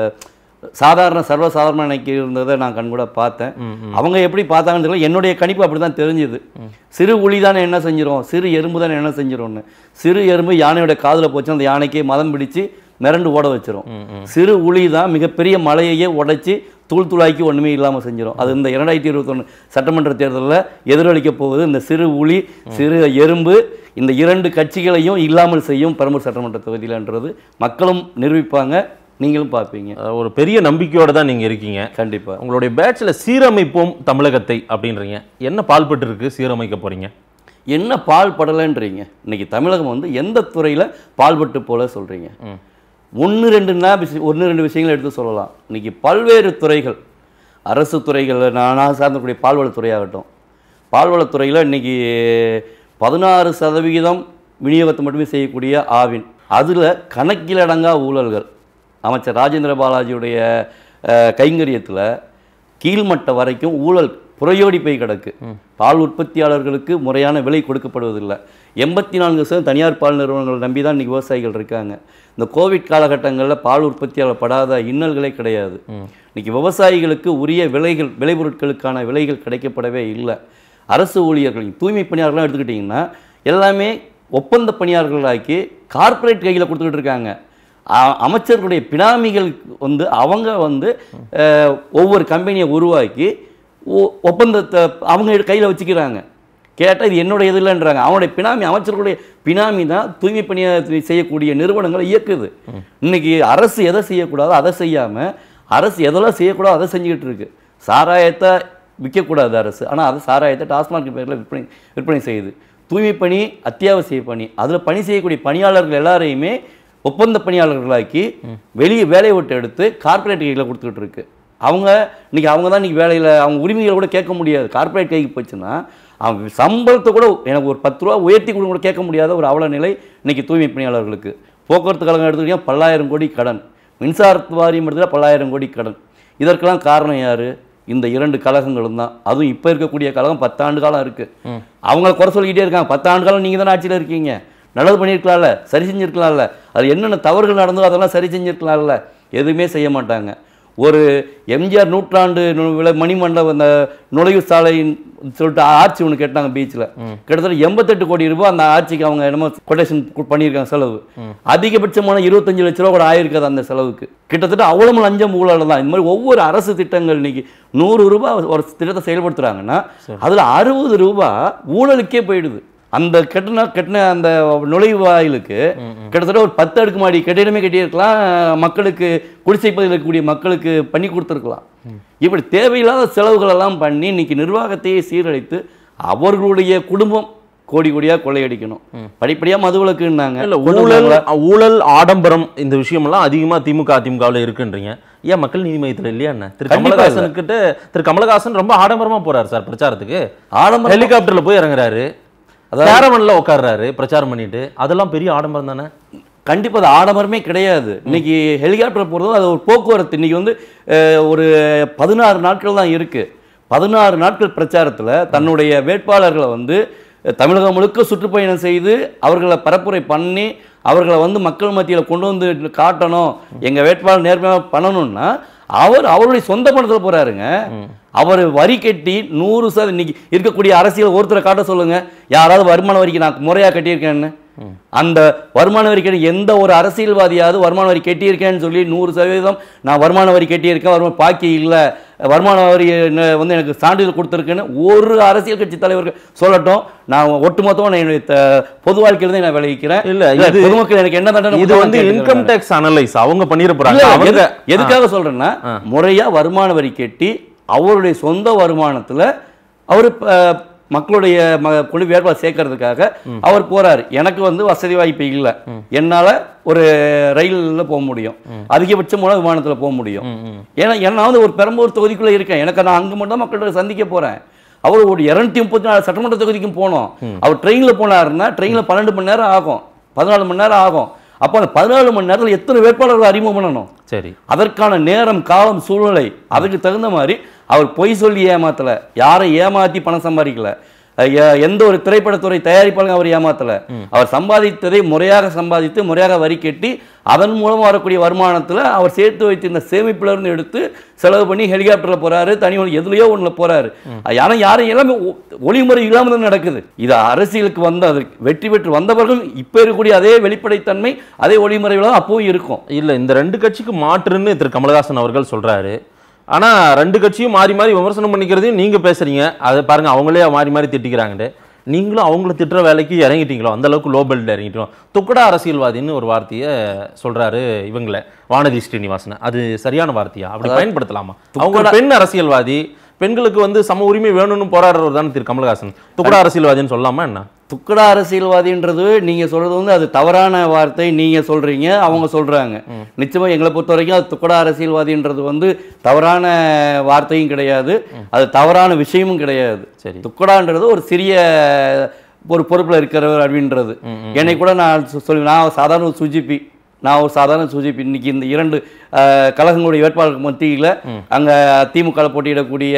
சாதாரண சர்வசாதாரணமாக இருந்ததை நான் கண்கூட பார்த்தேன் அவங்க எப்படி பார்த்தாங்கன்னு தெரியல என்னுடைய கணிப்பு அப்படி தான் தெரிஞ்சுது சிறு உளி தானே என்ன செஞ்சிடும் சிறு எறும்பு தானே என்ன செஞ்சிரும்னு சிறு எறும்பு யானையோட காதில் போச்சு அந்த யானைக்கே மதம் பிடிச்சு மிரண்டு ஓட வச்சிரும் சிறு உளி தான் மிகப்பெரிய மலையையே உடைச்சி தூள் துளாக்கி ஒன்றுமே இல்லாமல் செஞ்சிடும் அது இந்த இரண்டாயிரத்தி இருபத்தொன்று சட்டமன்ற தேர்தலில் எதிரொலிக்க போகுது இந்த சிறு உளி சிறு எறும்பு இந்த இரண்டு கட்சிகளையும் இல்லாமல் செய்யும் பெரம்பூர் சட்டமன்ற தொகுதியில்ன்றது மக்களும் நிரூபிப்பாங்க நீங்களும் பார்ப்பீங்க ஒரு பெரிய நம்பிக்கையோடு தான் நீங்கள் இருக்கீங்க கண்டிப்பாக உங்களுடைய பேட்சில் சீரமைப்போம் தமிழகத்தை அப்படின்றீங்க என்ன பால்பட்டு இருக்குது சீரமைக்க போகிறீங்க என்ன பால் படலைன்றீங்க இன்றைக்கி தமிழகம் வந்து எந்த துறையில் பால்பட்டு போல சொல்கிறீங்க ஒன்று ரெண்டு விஷயம் ஒன்று ரெண்டு விஷயங்கள் எடுத்து சொல்லலாம் இன்றைக்கி பல்வேறு துறைகள் அரசு துறைகளில் நான் சார்ந்தக்கூடிய பால்வளத்துறையாகட்டும் பால்வளத்துறையில் இன்றைக்கி பதினாறு சதவிகிதம் விநியோகத்தை மட்டுமே செய்யக்கூடிய ஆவின் அதில் கணக்கிலடங்கா ஊழல்கள் அமைச்சர் ராஜேந்திர பாலாஜியுடைய கைங்கரியத்தில் கீழ்மட்ட வரைக்கும் ஊழல் புறையோடி போய் கிடக்கு பால் உற்பத்தியாளர்களுக்கு முறையான விலை கொடுக்கப்படுவதில்லை எண்பத்தி நான்கு சதவீதம் தனியார் பால் நிறுவனங்கள் நம்பி தான் இன்றைக்கி விவசாயிகள் இருக்காங்க இந்த கோவிட் காலகட்டங்களில் பால் உற்பத்தியாளர் படாத இன்னல்களே கிடையாது இன்றைக்கி விவசாயிகளுக்கு உரிய விலைகள் விளைபொருட்களுக்கான விலைகள் கிடைக்கப்படவே இல்லை அரசு ஊழியர்கள் தூய்மை பணியாளர்கள்லாம் எடுத்துக்கிட்டிங்கன்னா எல்லாமே ஒப்பந்த பணியாளர்களாக்கி கார்ப்பரேட் கையில் கொடுத்துக்கிட்டு இருக்காங்க அமைச்சர்களுடைய பினாமிகள் வந்து அவங்க வந்து ஒவ்வொரு கம்பெனியை உருவாக்கி ஒப்பந்தத்தை அவங்க கையில் வச்சுக்கிறாங்க கேட்டால் இது என்னுடைய இது இல்லைன்றாங்க அவனுடைய பினாமி அமைச்சர்களுடைய பினாமி தான் தூய்மை பணியை செய்யக்கூடிய நிறுவனங்களை இயக்குது இன்னைக்கு அரசு எதை செய்யக்கூடாதோ அதை செய்யாமல் அரசு எதெல்லாம் செய்யக்கூடாதோ அதை செஞ்சுக்கிட்டு இருக்கு சாராயத்தை விற்கக்கூடாது அரசு ஆனால் அதை சாராயத்தை டாஸ்மாக் பேரில் விற்பனை விற்பனை செய்யுது தூய்மை பணி அத்தியாவசிய பணி அதில் பணி செய்யக்கூடிய பணியாளர்கள் எல்லாரையுமே ஒப்பந்த பணியாளர்களாக்கி வெளியே வேலையை விட்டு எடுத்து கார்பரேட் கையில் கொடுத்துக்கிட்டு இருக்கு அவங்க இன்றைக்கி அவங்க தான் இன்றைக்கி வேலையில் அவங்க உரிமைகளை கூட கேட்க முடியாது கார்ப்பரேட் கைக்கு போச்சுன்னா அவன் சம்பளத்தை கூட எனக்கு ஒரு பத்து ரூபா உயர்த்தி கொடுக்க கூட கேட்க முடியாத ஒரு அவல நிலை இன்றைக்கி தூய்மை பணியாளர்களுக்கு போக்குவரத்து கழகம் எடுத்துக்கிட்டிங்கன்னா பல்லாயிரம் கோடி கடன் மின்சார வாரியம் எடுத்துக்கிட்டால் பல்லாயிரம் கோடி கடன் இதற்கெல்லாம் காரணம் யார் இந்த இரண்டு கழகங்களும் தான் அதுவும் இப்போ இருக்கக்கூடிய கழகம் பத்தாண்டு காலம் இருக்குது அவங்கள குறை சொல்லிக்கிட்டே இருக்காங்க பத்தாண்டு காலம் நீங்கள் தானே ஆட்சியில் இருக்கீங்க நல்லது பண்ணியிருக்கலாம்ல சரி செஞ்சுருக்கலாம்ல அது என்னென்ன தவறுகள் நடந்தோ அதெல்லாம் சரி செஞ்சுருக்கலாம்ல எதுவுமே செய்ய மாட்டாங்க ஒரு எம்ஜிஆர் நூற்றாண்டு மணிமண்டபம் அந்த நுழைவு சாலையின் சொல்லிட்டு ஆட்சி ஒன்று கேட்டாங்க பீச்சில் கிட்டத்தட்ட எண்பத்தெட்டு கோடி ரூபாய் அந்த ஆட்சிக்கு அவங்க என்னமோ கொட்டேஷன் பண்ணியிருக்காங்க செலவு அதிகபட்சமான இருபத்தஞ்சு லட்ச ரூபா கூட ஆயிருக்காது அந்த செலவுக்கு கிட்டத்தட்ட அவ்வளவு லஞ்சம் ஊழல் தான் இந்த மாதிரி ஒவ்வொரு அரசு திட்டங்கள் இன்னைக்கு நூறு ரூபாய் ஒரு திட்டத்தை செயல்படுத்துகிறாங்கன்னா அதில் அறுபது ரூபாய் ஊழலுக்கே போயிடுது அந்த கட்டின கட்டின அந்த நுழைவாயிலுக்கு கிட்டத்தட்ட ஒரு பத்து அடுக்கு மாடி கட்டிடமே கட்டியிருக்கலாம் மக்களுக்கு குடிசை பகுதியில் இருக்கக்கூடிய மக்களுக்கு பண்ணி கொடுத்துருக்கலாம் இப்படி தேவையில்லாத செலவுகள் எல்லாம் பண்ணி இன்னைக்கு நிர்வாகத்தையே சீரழித்து அவர்களுடைய குடும்பம் கோடி கோடியாக கொள்ளையடிக்கணும் படிப்படியாக மதுவிலக்குன்னாங்க இல்லை ஊழல் ஊழல் ஆடம்பரம் இந்த விஷயமெல்லாம் அதிகமாக திமுக அதிமுகவில் இருக்குன்றீங்க ஏன் மக்கள் நீதி மையத்தில் இல்லையா என்ன திரு கமலஹாசன் கிட்ட திரு கமலஹாசன் ரொம்ப ஆடம்பரமாக போகிறார் சார் பிரச்சாரத்துக்கு ஆடம்பரம் ஹெலிகாப்டரில் போய் இறங்குறாரு கேரவன்ல உட்காடுறாரு பிரச்சாரம் பண்ணிட்டு அதெல்லாம் பெரிய ஆடம்பரம் தானே கண்டிப்பாக அது ஆடம்பரமே கிடையாது இன்னைக்கு ஹெலிகாப்டர் போகிறதும் அது ஒரு போக்குவரத்து இன்னைக்கு வந்து ஒரு பதினாறு நாட்கள் தான் இருக்குது பதினாறு நாட்கள் பிரச்சாரத்தில் தன்னுடைய வேட்பாளர்களை வந்து தமிழகம் முழுக்க சுற்றுப்பயணம் செய்து அவர்களை பரப்புரை பண்ணி அவர்களை வந்து மக்கள் மத்தியில் கொண்டு வந்து காட்டணும் எங்கள் வேட்பாளர் நேர்மையாக பண்ணணும்னா அவர் அவருடைய சொந்த பணத்தில் போகிறாருங்க அவர் வரி கட்டி நூறு சதவீதம் இன்னைக்கு இருக்கக்கூடிய அரசியல் ஒருத்தரை காட்ட சொல்லுங்க யாராவது வருமான வரிக்கு நான் முறையாக கட்டியிருக்கேன்னு அந்த வருமான வரி கட்டி எந்த ஒரு அரசியல்வாதியாவது வருமான வரி கட்டியிருக்கேன்னு சொல்லி நூறு சதவீதம் நான் வருமான வரி கட்டியிருக்கேன் வருமான பாக்கி இல்லை வருமான வரி வந்து எனக்கு சான்றிதழ் கொடுத்துருக்குன்னு ஒரு அரசியல் கட்சி தலைவர்கள் சொல்லட்டும் நான் ஒட்டுமொத்தமாக என்னுடைய பொது தான் நான் விளைவிக்கிறேன் இல்லை இல்லை பொதுமக்கள் எனக்கு என்ன தண்டனை இது வந்து இன்கம் டேக்ஸ் அனலைஸ் அவங்க பண்ணியிருப்பாங்க எதுக்காக சொல்கிறேன்னா முறையாக வருமான வரி கட்டி அவருடைய சொந்த வருமானத்தில் அவர் மக்களுடைய குழு வேட்பாளர் சேர்க்கறதுக்காக அவர் போறாரு எனக்கு வந்து வசதி வாய்ப்பு இல்லை என்னால ஒரு ரயிலில் போக முடியும் அதிகபட்சம் மூலம் விமானத்தில் போக முடியும் ஏன்னா என்ன வந்து ஒரு பெரம்பூர் தொகுதிக்குள்ளே இருக்கேன் எனக்கு நான் அங்கே மட்டும் தான் மக்களோட சந்திக்க போறேன் அவர் ஒரு இரநூத்தி முப்பத்தி நாலு சட்டமன்ற தொகுதிக்கும் போனோம் அவர் ட்ரெயினில் போனாருன்னா ட்ரெயினில் பன்னெண்டு மணி நேரம் ஆகும் பதினாலு மணி நேரம் ஆகும் அப்போ அந்த பதினாலு மணி நேரத்தில் எத்தனை வேட்பாளர்கள் அறிமுகம் பண்ணணும் சரி அதற்கான நேரம் காலம் சூழ்நிலை அதுக்கு தகுந்த மாதிரி அவர் பொய் சொல்லி ஏமாத்தலை யாரை ஏமாற்றி பணம் சம்பாதிக்கல எந்த ஒரு திரைப்படத்துறை தயாரிப்பாளங்க அவர் ஏமாத்தலை அவர் சம்பாதித்ததை முறையாக சம்பாதித்து முறையாக வரி கட்டி அதன் மூலம் வரக்கூடிய வருமானத்தில் அவர் சேர்த்து வைத்திருந்த சேமிப்பிலிருந்து எடுத்து செலவு பண்ணி ஹெலிகாப்டரில் போகிறாரு தனி ஒன்று எதுலையோ ஒன்றில் போகிறாரு யாரும் யாரும் எல்லாமே ஒளிமுறை இல்லாமல் தான் நடக்குது இது அரசியலுக்கு வந்த அது வெற்றி பெற்று வந்தவர்கள் இப்போ இருக்கக்கூடிய அதே வெளிப்படைத்தன்மை அதே ஒளிமுறைகளும் அப்பவும் இருக்கும் இல்லை இந்த ரெண்டு கட்சிக்கு மாற்றுன்னு திரு கமலஹாசன் அவர்கள் சொல்கிறாரு ஆனால் ரெண்டு கட்சியும் மாறி மாறி விமர்சனம் பண்ணிக்கிறதையும் நீங்கள் பேசுகிறீங்க அதை பாருங்கள் அவங்களே மாறி மாறி திட்டிக்கிறாங்கட்டு நீங்களும் அவங்கள திட்டுற வேலைக்கு இறங்கிட்டீங்களோ அந்தளவுக்கு லோ பெல்ட் இறங்கிட்டோம் துக்கடா அரசியல்வாதின்னு ஒரு வார்த்தையை சொல்கிறாரு இவங்கள வானதி ஸ்ரீனிவாசன் அது சரியான வார்த்தையா அப்படி பயன்படுத்தலாமா அவங்க பெண் அரசியல்வாதி பெண்களுக்கு வந்து சம உரிமை வேணும்னு போராடுறவர் தான் திரு கமல்ஹாசன் துக்குடா அரசியல்வாதின்னு சொல்லாமல் என்ன துக்கடா அரசியல்வாதின்றது நீங்கள் சொல்கிறது வந்து அது தவறான வார்த்தை நீங்கள் சொல்கிறீங்க அவங்க சொல்கிறாங்க நிச்சயமாக எங்களை பொறுத்த வரைக்கும் அது துக்கடா அரசியல்வாதின்றது வந்து தவறான வார்த்தையும் கிடையாது அது தவறான விஷயமும் கிடையாது சரி துக்கடான்றது ஒரு சிறிய ஒரு பொறுப்பில் இருக்கிறவர் அப்படின்றது என்னை கூட நான் சொல்லி நான் சாதாரண ஒரு சுஜிபி நான் ஒரு சாதாரண சூஜி இன்னைக்கு இந்த இரண்டு கழகங்களுடைய வேட்பாளருக்கு மத்தியில் அங்கே திமுக போட்டியிடக்கூடிய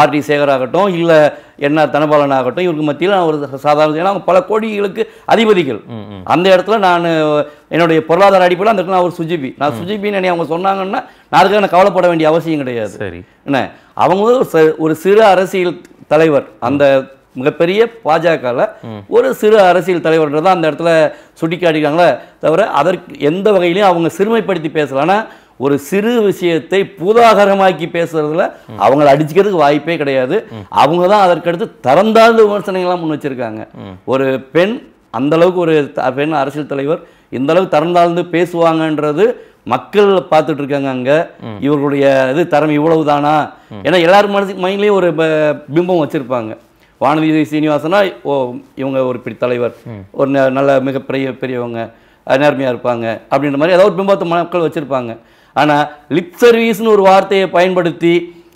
ஆர் டி சேகர் ஆகட்டும் இல்லை என்ன தனபாலன் ஆகட்டும் இவருக்கு மத்தியில் நான் ஒரு சாதாரண ஏன்னா அவங்க பல கோடிகளுக்கு அதிபதிகள் அந்த இடத்துல நான் என்னுடைய பொருளாதார அடிப்படையில் அந்த இடத்துல நான் ஒரு சுஜிபி நான் சுஜிபின்னு அவங்க சொன்னாங்கன்னா நான் அதுக்காக நான் கவலைப்பட வேண்டிய அவசியம் கிடையாது சரி என்ன அவங்க ஒரு சிறு அரசியல் தலைவர் அந்த மிகப்பெரிய பாஜகவில் ஒரு சிறு அரசியல் தான் அந்த இடத்துல சுட்டிக்காட்டிக்கிறாங்களே தவிர அதற்கு எந்த வகையிலையும் அவங்க சிறுமைப்படுத்தி பேசலான்னா ஒரு சிறு விஷயத்தை பூதாகரமாக்கி பேசுறதுல அவங்கள அடிச்சுக்கிறதுக்கு வாய்ப்பே கிடையாது அவங்க தான் அதற்கடுத்து தரந்தாழ்ந்த விமர்சனங்கள்லாம் முன் வச்சிருக்காங்க ஒரு பெண் அந்த அளவுக்கு ஒரு பெண் அரசியல் தலைவர் இந்த அளவுக்கு தரந்தாழ்ந்து பேசுவாங்கன்றது மக்கள் பார்த்துட்டு இருக்காங்க அங்க இவர்களுடைய இது தரம் இவ்வளவு தானா ஏன்னா எல்லாரும் மனசு மைண்ட்லயும் ஒரு பிம்பம் வச்சிருப்பாங்க வானதி சீனிவாசனா ஓ இவங்க ஒரு இப்படி தலைவர் ஒரு நல்ல மிக பெரிய பெரியவங்க நேர்மையாக இருப்பாங்க அப்படின்ற மாதிரி ஏதாவது ஒரு பிம்பத்தை மக்கள் வச்சுருப்பாங்க ஆனால் லிப் சர்வீஸ்னு ஒரு வார்த்தையை பயன்படுத்தி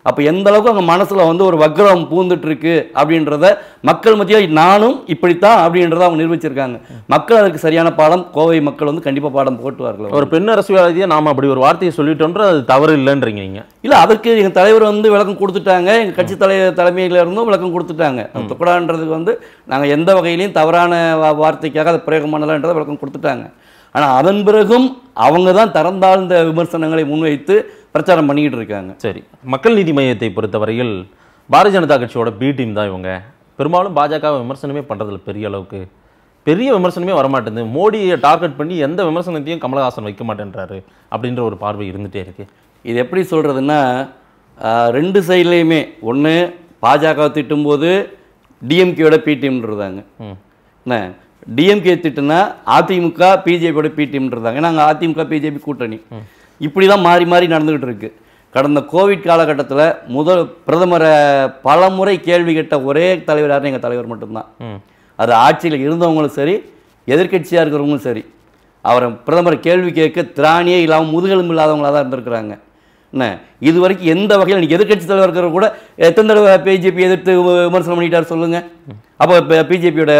அப்போ எந்த அளவுக்கு அவங்க மனசில் வந்து ஒரு வக்ரம் பூந்துட்டுருக்கு அப்படின்றத மக்கள் மத்தியில் நானும் இப்படித்தான் அப்படின்றத அவங்க நிரூபிச்சிருக்காங்க மக்கள் அதுக்கு சரியான பாடம் கோவை மக்கள் வந்து கண்டிப்பாக பாடம் போட்டுவார்கள் ஒரு பெண் அரசியல்வாதியாக நாம் அப்படி ஒரு வார்த்தையை சொல்லிட்டோன்ற அது தவறு இல்லைன்றீங்க நீங்கள் இல்லை அதற்கு எங்கள் தலைவர் வந்து விளக்கம் கொடுத்துட்டாங்க எங்கள் கட்சி தலை தலைமையில இருந்தும் விளக்கம் கொடுத்துட்டாங்க தொக்கடான்றதுக்கு வந்து நாங்கள் எந்த வகையிலையும் தவறான வார்த்தைக்காக அதை பிரயோகம் பண்ணலான்றதை விளக்கம் கொடுத்துட்டாங்க ஆனால் அதன் பிறகும் அவங்க தான் தரந்தாழ்ந்த விமர்சனங்களை முன்வைத்து பிரச்சாரம் பண்ணிக்கிட்டு இருக்காங்க சரி மக்கள் நீதி மையத்தை பொறுத்தவரையில் பாரதிய ஜனதா கட்சியோட பி டீம் தான் இவங்க பெரும்பாலும் பாஜக விமர்சனமே பண்ணுறதில்ல பெரிய அளவுக்கு பெரிய விமர்சனமே வரமாட்டேங்குது மோடியை டார்கெட் பண்ணி எந்த விமர்சனத்தையும் கமலஹாசன் வைக்க மாட்டேன்றாரு அப்படின்ற ஒரு பார்வை இருந்துகிட்டே இருக்குது இது எப்படி சொல்கிறதுன்னா ரெண்டு சைட்லேயுமே ஒன்று பாஜக திட்டும்போது டிஎம்கேயோட பி டீம்ன்றதாங்க என்ன டிஎம்கே திட்டுனா அதிமுக பிஜேபியோட பிடிஎம்ன்றதாங்க நாங்கள் அதிமுக பிஜேபி கூட்டணி இப்படி தான் மாறி மாறி நடந்துக்கிட்டு இருக்கு கடந்த கோவிட் காலகட்டத்தில் முதல் பிரதமரை பல முறை கேள்வி கேட்ட ஒரே தலைவராக எங்கள் தலைவர் மட்டும்தான் அது ஆட்சியில் இருந்தவங்களும் சரி எதிர்கட்சியாக இருக்கிறவங்களும் சரி அவரை பிரதமர் கேள்வி கேட்க திராணியே இல்லாமல் முதுகெலும்பு இல்லாதவங்களாக தான் இருந்திருக்கிறாங்க என்ன இது வரைக்கும் எந்த வகையில் நீங்கள் எதிர்கட்சி தலைவர் இருக்கிற கூட எத்தனை தடவை பிஜேபி எதிர்த்து விமர்சனம் பண்ணிட்டார் சொல்லுங்கள் அப்போ இப்போ பிஜேபியோட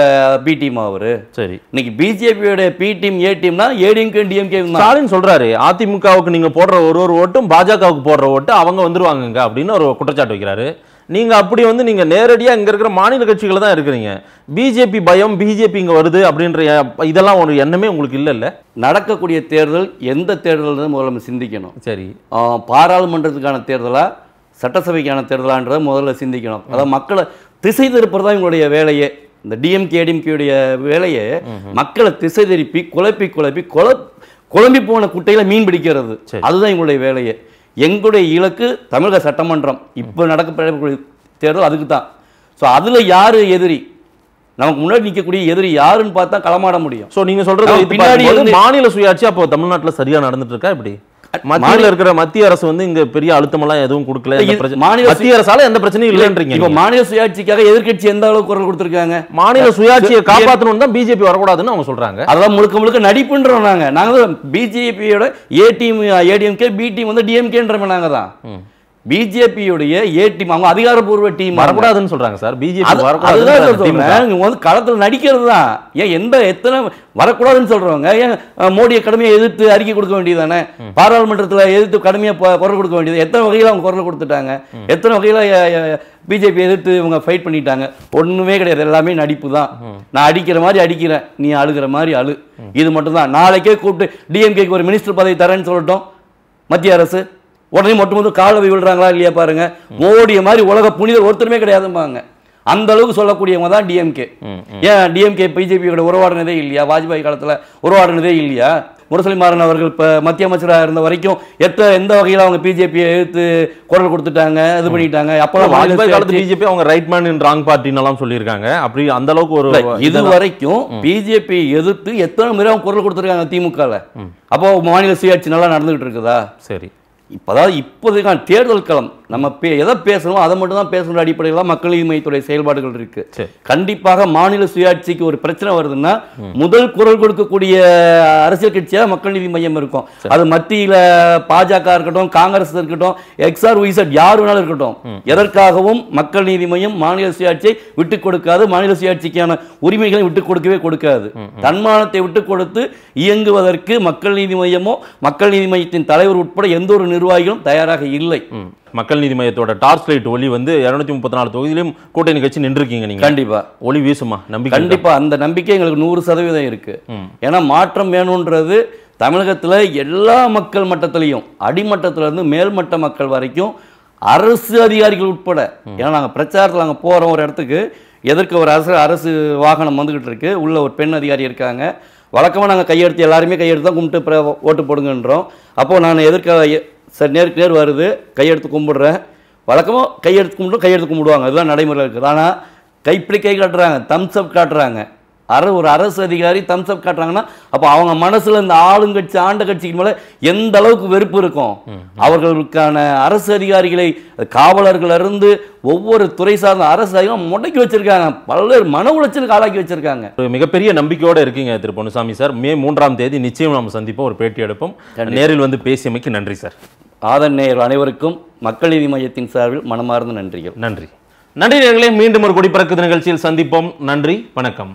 பி டீம் அவர் சரி இன்னைக்கு பிஜேபியோட பி டீம் ஏ டீம்னா ஏடிஎம்கே டிஎம்கே ஸ்டாலின் சொல்கிறாரு அதிமுகவுக்கு நீங்கள் போடுற ஒரு ஒரு ஓட்டும் பாஜகவுக்கு போடுற ஓட்டு அவங்க வந்துருவாங்க அப்படின்னு ஒரு குற்றச்சாட்டு வைக்கிறாரு நீங்கள் அப்படி வந்து நீங்கள் நேரடியாக இங்கே இருக்கிற மாநில கட்சிகளை தான் இருக்கிறீங்க பிஜேபி பயம் பிஜேபி இங்கே வருது அப்படின்ற இதெல்லாம் ஒரு எண்ணமே உங்களுக்கு இல்லை இல்லை நடக்கக்கூடிய தேர்தல் எந்த தேர்தல் முதல்ல சிந்திக்கணும் சரி பாராளுமன்றத்துக்கான தேர்தலா சட்டசபைக்கான தேர்தலான்றதை முதல்ல சிந்திக்கணும் அதாவது மக்களை திசை திருப்பதான் தான் இவங்களுடைய வேலையே இந்த டிஎம்கே டிஎம்கேயுடைய வேலையை மக்களை திசை திருப்பி குழப்பி குழப்பி குழ குழம்பி போன குட்டையில் மீன் பிடிக்கிறது அதுதான் எங்களுடைய வேலையை எங்களுடைய இலக்கு தமிழக சட்டமன்றம் இப்போ நடக்க தேர்தல் அதுக்கு தான் ஸோ அதில் யார் எதிரி நமக்கு முன்னாடி நிற்கக்கூடிய எதிரி யாருன்னு பார்த்தா களமாட முடியும் ஸோ நீங்கள் சொல்கிறது மாநில சுயாட்சி அப்போ தமிழ்நாட்டில் சரியாக நடந்துட்டு இருக்கா இப்படி மாநில இருக்கிற மத்திய அரசு வந்து இங்க பெரிய அழுத்தம் எல்லாம் எதுவும் கொடுக்கல மாநில மத்திய அரசால எந்த பிரச்சனையும் இல்லைன்றீங்க இப்ப மாநில சுயாட்சிக்காக எதிர்கட்சி எந்த அளவுக்கு குரல் கொடுத்திருக்காங்க மாநில சுயாட்சியை காப்பாற்றணும் தான் பிஜேபி வரக்கூடாதுன்னு அவங்க சொல்றாங்க அதான் முழுக்க முழுக்க நடிப்புன்றோம் நாங்க நாங்க பிஜேபியோட A team ADMK B team வந்து டிஎம்கேன்ற நாங்க தான் பிஜேபியுடைய ஏ டீம் அவங்க அதிகாரப்பூர்வ டீம் வரக்கூடாதுன்னு சொல்றாங்க சார் பிஜேபி வரக்கூடாதுன்னு இவங்க வந்து களத்தில் நடிக்கிறது தான் ஏன் எந்த எத்தனை வரக்கூடாதுன்னு சொல்றவங்க ஏன் மோடியை கடுமையாக எதிர்த்து அறிக்கை கொடுக்க வேண்டியது தானே பாராளுமன்றத்தில் எதிர்த்து கடுமையாக குரல் கொடுக்க வேண்டியது எத்தனை வகையில் அவங்க குரல் கொடுத்துட்டாங்க எத்தனை வகையில் பிஜேபி எதிர்த்து இவங்க ஃபைட் பண்ணிட்டாங்க ஒன்றுமே கிடையாது எல்லாமே நடிப்பு தான் நான் அடிக்கிற மாதிரி அடிக்கிறேன் நீ அழுகிற மாதிரி அழு இது மட்டும்தான் நாளைக்கே கூப்பிட்டு டிஎம்கேக்கு ஒரு மினிஸ்டர் பதவி தரேன்னு சொல்லட்டும் மத்திய அரசு உடனே ஒட்டுமொத்த காலவை விழுறாங்களா இல்லையா பாருங்க மோடிய மாதிரி உலக புனிதர் ஒருத்தருமே கிடையாதும்பாங்க அந்த அளவுக்கு சொல்லக்கூடியவங்க தான் டிஎம்கே ஏன் டிஎம்கே பிஜேபியோட உறவாடினதே இல்லையா வாஜ்பாய் காலத்தில் உறவாடினதே இல்லையா முரசலி மாறன் அவர்கள் இப்போ மத்திய அமைச்சராக இருந்த வரைக்கும் எத்த எந்த வகையில் அவங்க பிஜேபியை எழுத்து குரல் கொடுத்துட்டாங்க இது பண்ணிட்டாங்க அப்போ வாஜ்பாய் காலத்தில் பிஜேபி அவங்க ரைட் மேன் இன் ராங் பார்ட்டின்னெல்லாம் சொல்லியிருக்காங்க அப்படி அந்த அளவுக்கு ஒரு இது வரைக்கும் பிஜேபி எதிர்த்து எத்தனை முறை அவங்க குரல் கொடுத்துருக்காங்க திமுகவில் அப்போ மாநில சுயாட்சி நல்லா நடந்துகிட்டு இருக்குதா சரி இப்போ அதாவது இப்போதைக்கான தேர்தல் களம் நம்ம பே எதை பேசணும் அதை மட்டும் தான் பேசுகிற அடிப்படையில் தான் மக்கள் நீதிமயத்துறை செயல்பாடுகள் இருக்கு கண்டிப்பாக மாநில சுயாட்சிக்கு ஒரு பிரச்சனை வருதுன்னா முதல் குரல் கொடுக்கக்கூடிய அரசியல் கட்சியாக மக்கள் நீதி மையம் இருக்கும் அது மத்தியில் பாஜக இருக்கட்டும் காங்கிரஸ் இருக்கட்டும் எக்ஸ்ஆர் ஒய்சட் யார் வேணாலும் இருக்கட்டும் எதற்காகவும் மக்கள் நீதி மையம் மாநில சுயாட்சியை விட்டுக் கொடுக்காது மாநில சுயாட்சிக்கான உரிமைகளை விட்டுக் கொடுக்கவே கொடுக்காது தன்மானத்தை விட்டுக் கொடுத்து இயங்குவதற்கு மக்கள் நீதி மையமோ மக்கள் நீதி மையத்தின் தலைவர் உட்பட எந்த ஒரு நிர்வாகிகளும் தயாராக இல்லை மக்கள் நீதி மையத்தோட டார்ச் லைட் ஒளி வந்து இரநூத்தி முப்பத்தி நாலு தொகுதியிலும் கூட்டணி கட்சி நின்றுருக்கீங்க நீங்கள் கண்டிப்பாக ஒளி வீசுமா நம்பிக்கை கண்டிப்பாக அந்த நம்பிக்கை எங்களுக்கு நூறு சதவீதம் இருக்குது ஏன்னா மாற்றம் வேணுன்றது தமிழகத்தில் எல்லா மக்கள் மட்டத்திலையும் அடிமட்டத்திலேருந்து மேல்மட்ட மக்கள் வரைக்கும் அரசு அதிகாரிகள் உட்பட ஏன்னா நாங்கள் பிரச்சாரத்தில் நாங்கள் போகிறோம் ஒரு இடத்துக்கு எதற்கு ஒரு அரசு அரசு வாகனம் வந்துகிட்டு இருக்கு உள்ள ஒரு பெண் அதிகாரி இருக்காங்க வழக்கமாக நாங்கள் கையெழுத்து எல்லாருமே கையெழுத்து தான் கும்பிட்டு ஓட்டு போடுங்கன்றோம் அப்போது நான் எதிர்க்க சரி நேருக்கு நேர் வருது கையெடுத்து கும்பிடுறேன் வழக்கமாக கையெடுத்து கும்பிடும் கையெடுத்து கும்பிடுவாங்க அதுதான் நடைமுறையில் இருக்குது ஆனால் கைப்பிடி கை காட்டுறாங்க தம்ஸ் அப் காட்டுறாங்க அற ஒரு அரசு அதிகாரி தம்ஸ்அப் காட்டுறாங்கன்னா அப்போ அவங்க மனசில் இந்த ஆளுங்கட்சி ஆண்ட கட்சிக்கு மேலே எந்த அளவுக்கு வெறுப்பு இருக்கும் அவர்களுக்கான அரசு அதிகாரிகளை காவலர்களிருந்து ஒவ்வொரு துறை சார்ந்த அரசு அதிகாரம் முடக்கி வச்சிருக்காங்க பல்வேறு மன உளைச்சலுக்கு ஆளாக்கி வச்சிருக்காங்க மிகப்பெரிய நம்பிக்கையோடு இருக்கீங்க திரு பொன்னுசாமி சார் மே மூன்றாம் தேதி நிச்சயம் நாம் சந்திப்போம் ஒரு பேட்டி எடுப்போம் நேரில் வந்து பேசியமைக்கு நன்றி சார் ஆதன் நேயர் அனைவருக்கும் மக்கள் நீதி மையத்தின் சார்பில் மனமார்ந்த நன்றிகள் நன்றி நன்றி நேர்களை மீண்டும் ஒரு குடிப்பிறக்கு நிகழ்ச்சியில் சந்திப்போம் நன்றி வணக்கம்